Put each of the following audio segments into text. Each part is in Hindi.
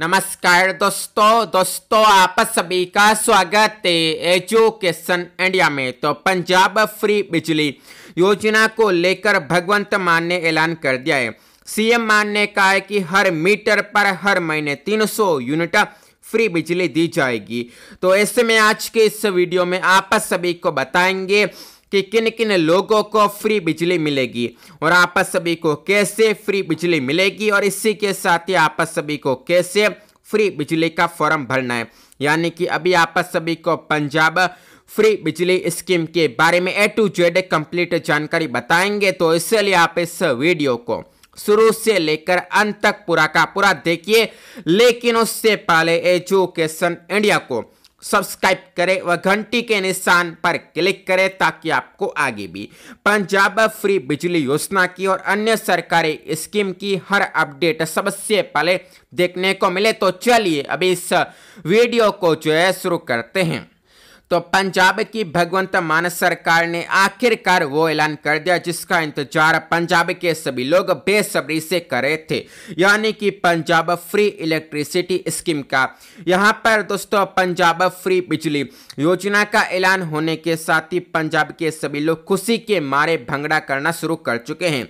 नमस्कार दोस्तों दोस्तों आप सभी का स्वागत है एजुकेशन इंडिया में तो पंजाब फ्री बिजली योजना को लेकर भगवंत मान ने ऐलान कर दिया है सीएम मान ने कहा है कि हर मीटर पर हर महीने 300 यूनिट फ्री बिजली दी जाएगी तो ऐसे में आज के इस वीडियो में आप सभी को बताएंगे कि किन किन लोगों को फ्री बिजली मिलेगी और आप सभी को कैसे फ्री बिजली मिलेगी और इसी के साथ ही आप सभी को कैसे फ्री बिजली का फॉर्म भरना है यानी कि अभी आप सभी को पंजाब फ्री बिजली स्कीम के बारे में ए टू जेड कंप्लीट जानकारी बताएंगे तो इसलिए आप इस वीडियो को शुरू से लेकर अंत तक पूरा का पूरा देखिए लेकिन उससे पहले एजुकेशन इंडिया को सब्सक्राइब करें व घंटी के निशान पर क्लिक करें ताकि आपको आगे भी पंजाब फ्री बिजली योजना की और अन्य सरकारी स्कीम की हर अपडेट सबसे पहले देखने को मिले तो चलिए अभी इस वीडियो को जो है शुरू करते हैं तो पंजाब की भगवंत मान सरकार ने आखिरकार वो ऐलान कर दिया जिसका इंतजार पंजाब के सभी लोग बेसब्री से कर रहे थे यानी कि पंजाब फ्री इलेक्ट्रिसिटी स्कीम का यहाँ पर दोस्तों पंजाब फ्री बिजली योजना का ऐलान होने के साथ ही पंजाब के सभी लोग खुशी के मारे भंगड़ा करना शुरू कर चुके हैं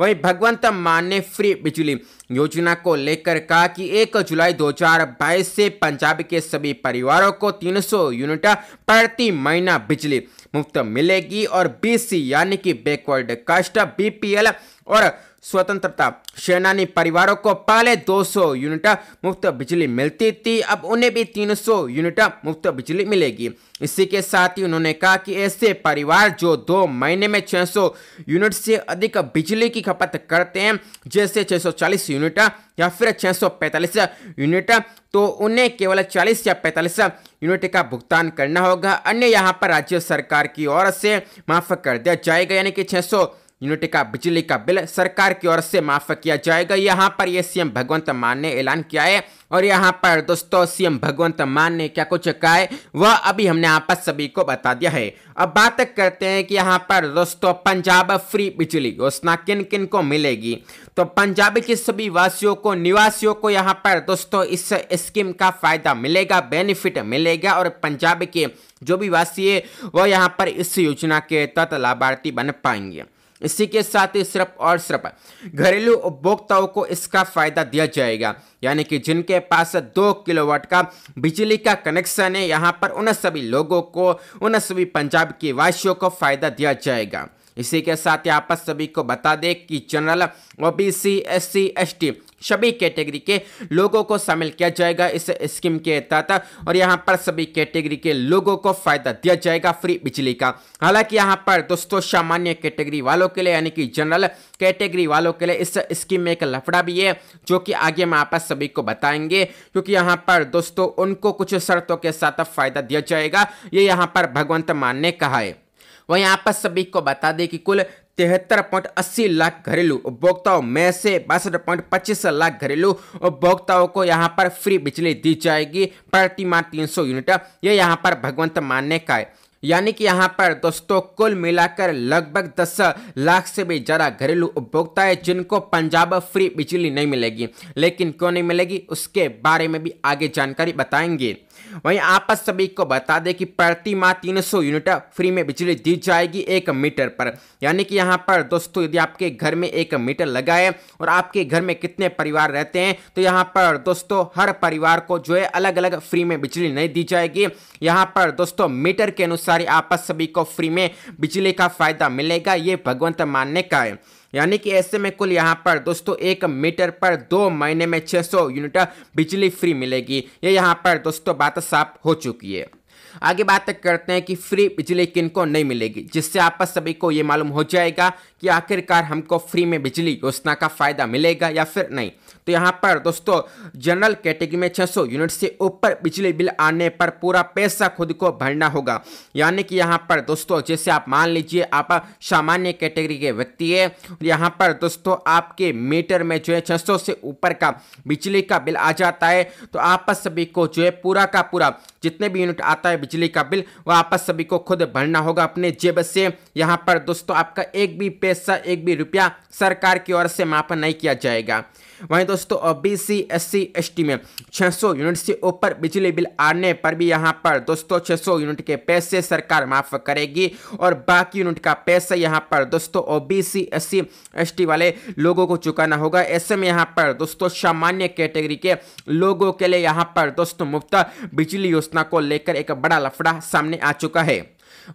वहीं भगवंत मान ने फ्री बिजली योजना को लेकर कहा कि 1 जुलाई 2022 से पंजाब के सभी परिवारों को 300 यूनिट प्रति महीना बिजली मुफ्त मिलेगी और बीसी यानी कि बैकवर्ड कास्ट बीपीएल और स्वतंत्रता सेनानी परिवारों को पहले 200 यूनिट मुफ्त बिजली मिलती थी अब उन्हें भी 300 यूनिट मुफ्त बिजली मिलेगी इसी के साथ ही उन्होंने कहा कि ऐसे परिवार जो दो महीने में 600 यूनिट से अधिक बिजली की खपत करते हैं जैसे 640 यूनिट या फिर 645 यूनिट तो उन्हें केवल 40 या 45 यूनिट का भुगतान करना होगा अन्य यहाँ पर राज्य सरकार की ओर से माफ कर दिया जाएगा यानी कि 600 यूनिट का बिजली का बिल सरकार की ओर से माफ किया जाएगा यहाँ पर ये सीएम भगवंत मान ने ऐलान किया है और यहाँ पर दोस्तों सीएम भगवंत मान ने क्या कुछ कहा है वह अभी हमने यहाँ पर सभी को बता दिया है अब बात करते हैं कि यहाँ पर दोस्तों पंजाब फ्री बिजली घोषणा किन किन को मिलेगी तो पंजाब के सभी वासियों को निवासियों को यहाँ पर दोस्तों इस स्कीम का फायदा मिलेगा बेनिफिट मिलेगा और पंजाब के जो भी वासी है वह यहाँ पर इस योजना के तहत लाभार्थी बन पाएंगे इसी के साथ ही सिर्फ और सिर्फ घरेलू उपभोक्ताओं को इसका फायदा दिया जाएगा यानी कि जिनके पास दो किलोवाट का बिजली का कनेक्शन है यहाँ पर उन सभी लोगों को उन सभी पंजाब के वासियों को फायदा दिया जाएगा इसी के साथ यहाँ पर सभी को बता दें कि जनरल ओबीसी एससी एसटी सभी कैटेगरी के लोगों को शामिल किया जाएगा इस स्कीम के तहत और यहाँ पर सभी कैटेगरी के लोगों को फायदा दिया जाएगा फ्री बिजली का हालांकि यहाँ पर दोस्तों सामान्य कैटेगरी वालों के लिए यानी कि जनरल कैटेगरी वालों के लिए इस स्कीम में एक लफड़ा भी है जो कि आगे हम आप सभी को बताएंगे क्योंकि यहाँ पर दोस्तों उनको कुछ शर्तों के साथ फायदा दिया जाएगा ये यहाँ पर भगवंत मान ने कहा है वहीं आपस सभी को बता दें कि कुल तिहत्तर पॉइंट अस्सी लाख घरेलू उपभोक्ताओं में से बासठ पॉइंट पच्चीस लाख घरेलू उपभोक्ताओं को यहाँ पर फ्री बिजली दी जाएगी प्रतिमा तीन सौ यूनिट ये यहाँ पर भगवंत मान का है यानी कि यहाँ पर दोस्तों कुल मिलाकर लगभग दस लाख से भी ज़्यादा घरेलू उपभोक्ता है जिनको पंजाब फ्री बिजली नहीं मिलेगी लेकिन क्यों नहीं मिलेगी उसके बारे में भी आगे जानकारी बताएंगे वहीं आप सभी को बता दें कि प्रति माह 300 यूनिट फ्री में बिजली दी जाएगी एक मीटर पर यानी कि यहाँ पर दोस्तों यदि आपके घर में एक मीटर लगा है और आपके घर में कितने परिवार रहते हैं तो यहाँ पर दोस्तों हर परिवार को जो है अलग अलग फ्री में बिजली नहीं दी जाएगी यहाँ पर दोस्तों मीटर के अनुसार सारे आपस सभी को फ्री में बिजली का फ़ायदा मिलेगा ये भगवंत मानने का है यानी कि ऐसे में कुल यहाँ पर दोस्तों एक मीटर पर दो महीने में 600 यूनिट बिजली फ्री मिलेगी ये यहाँ पर दोस्तों बात साफ हो चुकी है आगे बात करते हैं कि फ्री बिजली किन को नहीं मिलेगी जिससे आप सभी को ये मालूम हो जाएगा कि आखिरकार हमको फ्री में बिजली योजना का फायदा मिलेगा या फिर नहीं तो यहाँ पर दोस्तों जनरल कैटेगरी में 600 यूनिट से ऊपर बिजली बिल आने पर पूरा पैसा खुद को भरना होगा यानी कि यहाँ पर दोस्तों जैसे आप मान लीजिए आप सामान्य कैटेगरी के व्यक्ति है यहाँ पर दोस्तों आपके मीटर में जो है छः से ऊपर का बिजली का बिल आ जाता है तो आप सभी को जो है पूरा का पूरा जितने भी यूनिट आते आता है बिजली का बिल वह आपस सभी को खुद भरना होगा अपने जेब से यहाँ पर दोस्तों आपका एक भी पैसा एक भी रुपया सरकार की ओर से माफ नहीं किया जाएगा वहीं दोस्तों B C S C S T में 600 यूनिट से ऊपर बिजली बिल आने पर भी यहां पर दोस्तों 600 यूनिट के पैसे सरकार माफ करेगी और बाकी यूनिट का पैसा यहां पर दोस्तों O B C S C S T वाले लोगों को चुकाना होगा ऐसे में यहां पर दोस्तों सामान्य कैटेगरी के लोगों के लिए यहां पर दोस्तों मुफ्त बिजली योजना को लेकर एक का बड़ा लफड़ा सामने आ चुका है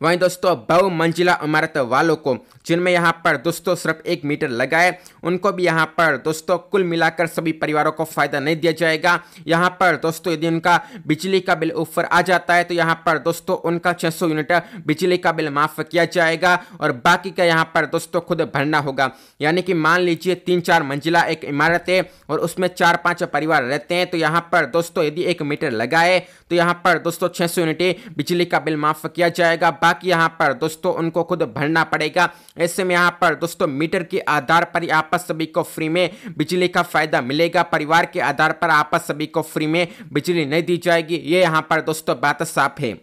वहीं दोस्तों बहुमंजिला इमारत वालों को जिनमें यहाँ पर दोस्तों सिर्फ एक मीटर लगाए उनको भी यहाँ पर दोस्तों कुल मिलाकर सभी परिवारों को फायदा नहीं दिया जाएगा यहाँ पर दोस्तों यदि उनका बिजली का बिल ऊपर आ जाता है तो यहाँ पर दोस्तों उनका सौ यूनिट बिजली का बिल माफ किया जाएगा और बाकी का यहाँ पर दोस्तों खुद भरना होगा यानी कि मान लीजिए तीन चार मंजिला एक इमारत है और उसमें चार पाँच परिवार रहते हैं तो यहाँ पर दोस्तों यदि एक मीटर लगाए तो यहाँ पर दोस्तों छः सौ यूनिट बिजली का बिल माफ किया जाएगा बाकी यहाँ पर दोस्तों उनको खुद भरना पड़ेगा ऐसे में यहाँ पर दोस्तों मीटर के आधार पर आपस सभी को फ्री में बिजली का फायदा मिलेगा परिवार के आधार पर आपस सभी को फ्री में बिजली नहीं दी जाएगी ये यहाँ पर दोस्तों बात साफ है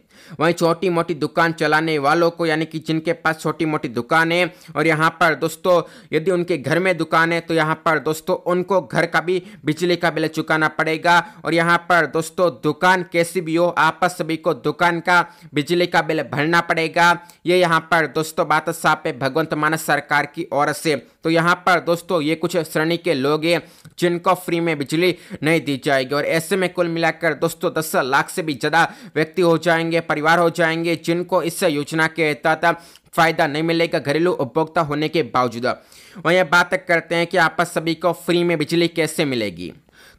वहीं छोटी मोटी दुकान चलाने वालों को यानी कि जिनके पास छोटी मोटी दुकान है और यहाँ पर दोस्तों यदि उनके घर में दुकान है तो यहाँ पर दोस्तों उनको घर का भी बिजली का बिल चुकाना पड़ेगा और यहाँ पर दोस्तों दुकान कैसी भी हो आपस सभी को दुकान का बिजली का बिल भरना पड़ेगा ये यहाँ पर दोस्तों बात साफ है भगवंत मानस सरकार की ओर से तो यहाँ पर दोस्तों ये कुछ श्रेणी के लोग हैं जिनको फ्री में बिजली नहीं दी जाएगी और ऐसे में कुल मिलाकर दोस्तों दस लाख से भी ज़्यादा व्यक्ति हो जाएंगे परिवार हो जाएंगे जिनको इस योजना के तहत फायदा नहीं मिलेगा घरेलू उपभोक्ता होने के बावजूद वहीं बात करते हैं कि आपस सभी को फ्री में बिजली कैसे मिलेगी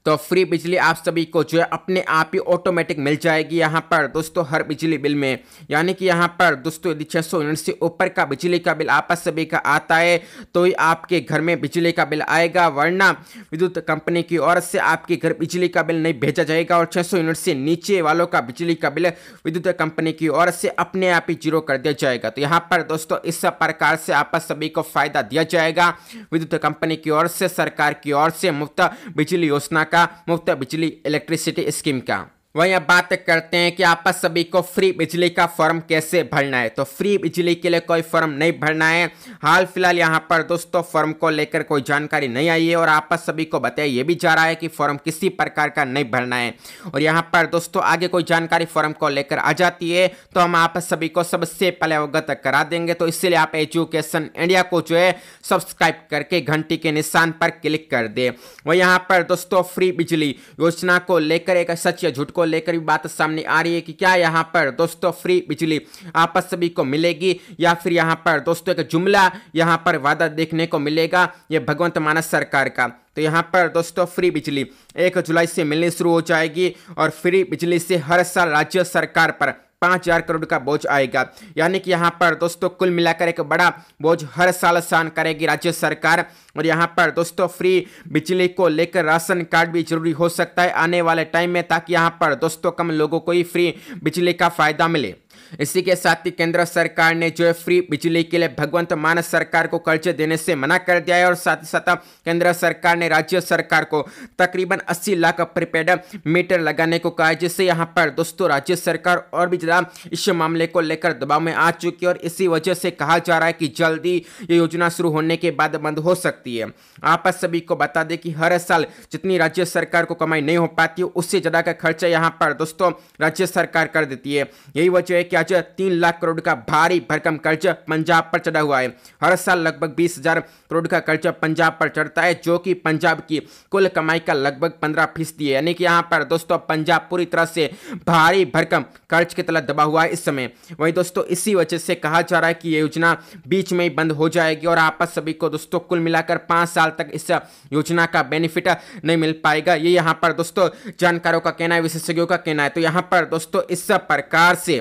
तो फ्री बिजली आप सभी को जो है अपने आप ही ऑटोमेटिक मिल जाएगी यहाँ पर दोस्तों हर बिजली बिल में यानी कि यहाँ पर दोस्तों यदि छः सौ यूनिट से ऊपर का बिजली का बिल आप सभी का आता है तो ही आपके घर में बिजली का बिल आएगा वरना विद्युत कंपनी की ओर से आपके घर बिजली का बिल नहीं भेजा जाएगा और छः सौ यूनिट से नीचे वालों का बिजली का बिल विद्युत कंपनी की ओर से अपने आप ही जीरो कर दिया जाएगा तो यहाँ पर दोस्तों इस प्रकार से आप सभी को फायदा दिया जाएगा विद्युत कंपनी की ओर से सरकार की ओर से मुफ्त बिजली योजना का मुफ्त बिजली इलेक्ट्रिसिटी स्कीम का वहीं अब बात करते हैं कि आपस सभी को फ्री बिजली का फॉर्म कैसे भरना है तो फ्री बिजली के लिए कोई फॉर्म नहीं भरना है हाल फिलहाल यहाँ पर दोस्तों फॉर्म को लेकर कोई जानकारी नहीं आई है और आपस सभी को बताया ये भी जा रहा है कि फॉर्म किसी प्रकार का नहीं भरना है और यहाँ पर दोस्तों आगे कोई जानकारी फॉर्म को लेकर आ जाती है तो हम आपस सभी को सबसे पहले अवगत करा देंगे तो इसलिए आप एजुकेशन इंडिया को जो है सब्सक्राइब करके घंटी के निशान पर क्लिक कर दे वही यहाँ पर दोस्तों फ्री बिजली योजना को लेकर एक सच झुटको को को लेकर भी बात सामने आ रही है कि क्या यहाँ पर दोस्तों फ्री बिजली आप सभी को मिलेगी या फिर यहाँ पर दोस्तों एक जुमला यहाँ पर वादा देखने को मिलेगा ये भगवंत मानस सरकार का तो यहाँ पर दोस्तों फ्री बिजली एक जुलाई से मिलनी शुरू हो जाएगी और फ्री बिजली से हर साल राज्य सरकार पर पाँच करोड़ का बोझ आएगा यानी कि यहाँ पर दोस्तों कुल मिलाकर एक बड़ा बोझ हर साल आसान करेगी राज्य सरकार और यहाँ पर दोस्तों फ्री बिजली को लेकर राशन कार्ड भी जरूरी हो सकता है आने वाले टाइम में ताकि यहाँ पर दोस्तों कम लोगों को ही फ्री बिजली का फायदा मिले इसी के साथ ही केंद्र सरकार ने जो है फ्री बिजली के लिए भगवंत मान सरकार को कर्जे देने से मना कर दिया है और साथ ही साथ केंद्र सरकार ने राज्य सरकार को तकरीबन 80 लाख प्रीपेड मीटर लगाने को कहा है जिससे यहां पर दोस्तों राज्य सरकार और भी ज़्यादा इस मामले को लेकर दबाव में आ चुकी है और इसी वजह से कहा जा रहा है कि जल्दी ये योजना शुरू होने के बाद बंद हो सकती है आप सभी को बता दें कि हर साल जितनी राज्य सरकार को कमाई नहीं हो पाती उससे ज़्यादा का खर्चा यहाँ पर दोस्तों राज्य सरकार कर देती है यही वजह रुपए के आज तीन लाख करोड़ का भारी भरकम कर्ज पंजाब पर चढ़ा हुआ है हर साल लगभग बीस हजार करोड़ का कर्ज पंजाब पर चढ़ता है जो कि पंजाब की कुल कमाई का लगभग पंद्रह फीसदी है यानी कि यहाँ पर दोस्तों पंजाब पूरी तरह से भारी भरकम कर्ज के तला दबा हुआ है इस समय वही दोस्तों इसी वजह से कहा जा रहा है कि ये योजना बीच में ही बंद हो जाएगी और आपस सभी को दोस्तों कुल मिलाकर पांच साल तक इस योजना का बेनिफिट नहीं मिल पाएगा ये यहाँ पर दोस्तों जानकारों का कहना है विशेषज्ञों का कहना है तो यहाँ पर दोस्तों इस प्रकार से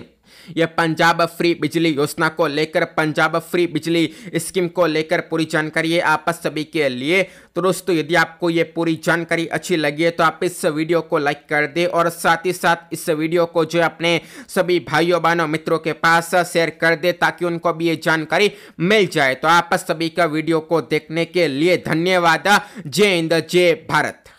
यह पंजाब फ्री बिजली योजना को लेकर पंजाब फ्री बिजली स्कीम को लेकर पूरी जानकारी है आप सभी के लिए तो दोस्तों यदि आपको ये पूरी जानकारी अच्छी लगी है तो आप इस वीडियो को लाइक कर दे और साथ ही साथ इस वीडियो को जो अपने सभी भाइयों बहनों मित्रों के पास शेयर कर दे ताकि उनको भी ये जानकारी मिल जाए तो आप सभी का वीडियो को देखने के लिए धन्यवाद जय हिंद जय भारत